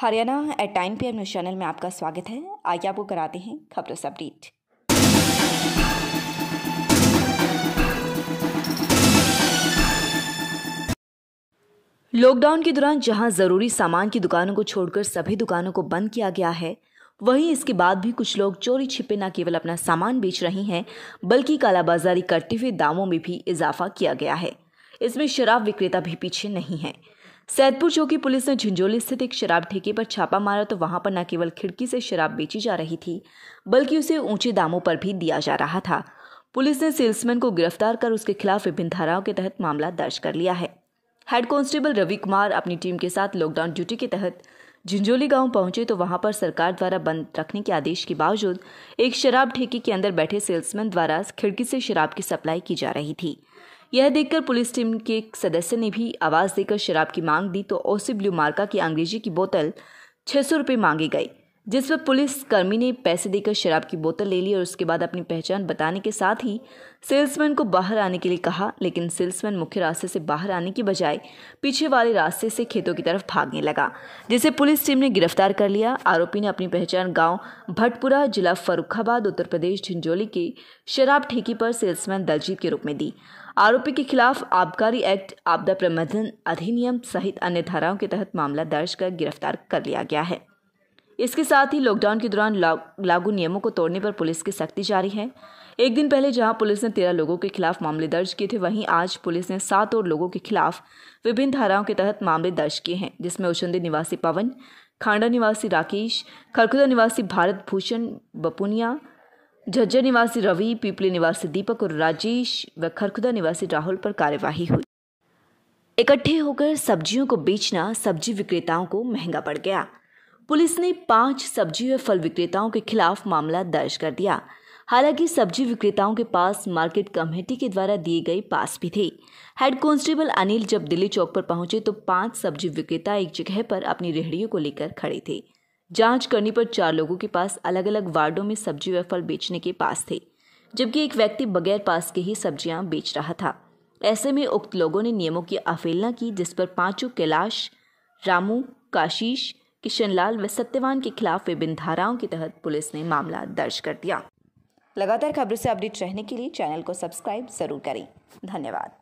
Haryana eight time P news channel में आपका स्वागत है आइए आपको कराते हैं खबरों से अपडेट लॉकडाउन के दौरान जहां जरूरी सामान की दुकानों को छोड़कर सभी दुकानों को बंद किया गया है वहीं इसके बाद भी कुछ लोग चोरी छिपे न केवल अपना सामान बेच रहे हैं बल्कि कालाबाजारी करते हुए दामों में भी इजाफा किया गया है इसमें शराब विक्रेता भी पीछे नहीं है सैदपुर चौकी पुलिस ने झिंझोली स्थित एक शराब ठेके पर छापा मारा तो वहां पर न केवल खिड़की से शराब बेची जा रही थी बल्कि उसे ऊंचे दामों पर भी दिया जा रहा था पुलिस ने सेल्समैन को गिरफ्तार कर उसके खिलाफ विभिन्न धाराओं के तहत मामला दर्ज कर लिया है हेड कांस्टेबल रवि कुमार अपनी टीम के साथ लॉकडाउन ड्यूटी के तहत झिंझोली गांव पहुंचे तो वहां पर सरकार द्वारा बंद रखने के आदेश के बावजूद एक शराब ठेके के अंदर बैठे सेल्समैन द्वारा खिड़की से शराब की सप्लाई की जा रही थी यह देखकर पुलिस टीम के एक सदस्य ने भी आवाज़ देकर शराब की मांग दी तो ओसी ब्लू मार्का की अंग्रेजी की बोतल छः सौ रुपये मांगी गई जिस पर पुलिस कर्मी ने पैसे देकर शराब की बोतल ले ली और उसके बाद अपनी पहचान बताने के साथ ही सेल्समैन को बाहर आने के लिए कहा लेकिन सेल्समैन मुख्य रास्ते से बाहर आने की बजाय पीछे वाले रास्ते से खेतों की तरफ भागने लगा जिसे पुलिस टीम ने गिरफ्तार कर लिया आरोपी ने अपनी पहचान गांव भटपुरा जिला फरुखाबाद उत्तर प्रदेश झिंझोली के शराब ठेकी पर सेल्समैन दलजीत के रूप में दी आरोपी के खिलाफ आबकारी एक्ट आपदा प्रबंधन अधिनियम सहित अन्य धाराओं के तहत मामला दर्ज कर गिरफ्तार कर लिया गया है इसके साथ ही लॉकडाउन के दौरान लागू नियमों को तोड़ने पर पुलिस की सख्ती जारी है एक दिन पहले जहां पुलिस ने तेरह लोगों के खिलाफ मामले दर्ज किए थे वहीं आज पुलिस ने सात और लोगों के खिलाफ विभिन्न धाराओं के तहत मामले दर्ज किए हैं जिसमें उचंदी निवासी पवन खांडा निवासी राकेश खरखुदा निवासी भारत भूषण बपुनिया झज्जर निवासी रवि पीपली निवासी दीपक और राजेश व खरखुदा निवासी राहुल पर कार्यवाही हुई इकट्ठे होकर सब्जियों को बेचना सब्जी विक्रेताओं को महंगा पड़ गया पुलिस ने पांच सब्जी व फल विक्रेताओं के खिलाफ मामला दर्ज कर दिया हालांकि सब्जी विक्रेताओं के पास मार्केट कमेटी के द्वारा दिए गए पास भी थे हेड कांस्टेबल अनिल जब दिल्ली चौक पर पहुंचे तो पांच सब्जी विक्रेता एक जगह पर अपनी रेहड़ियों को लेकर खड़े थे जांच करने पर चार लोगों के पास अलग अलग वार्डों में सब्जी व फल बेचने के पास थे जबकि एक व्यक्ति बगैर पास के ही सब्जियां बेच रहा था ऐसे में उक्त लोगों ने नियमों की अवहेलना की जिस पर पांचों कैलाश रामू काशीश किशनलाल व सत्यवान के खिलाफ विभिन्न धाराओं के तहत पुलिस ने मामला दर्ज कर दिया लगातार खबरों से अपडेट रहने के लिए चैनल को सब्सक्राइब जरूर करें धन्यवाद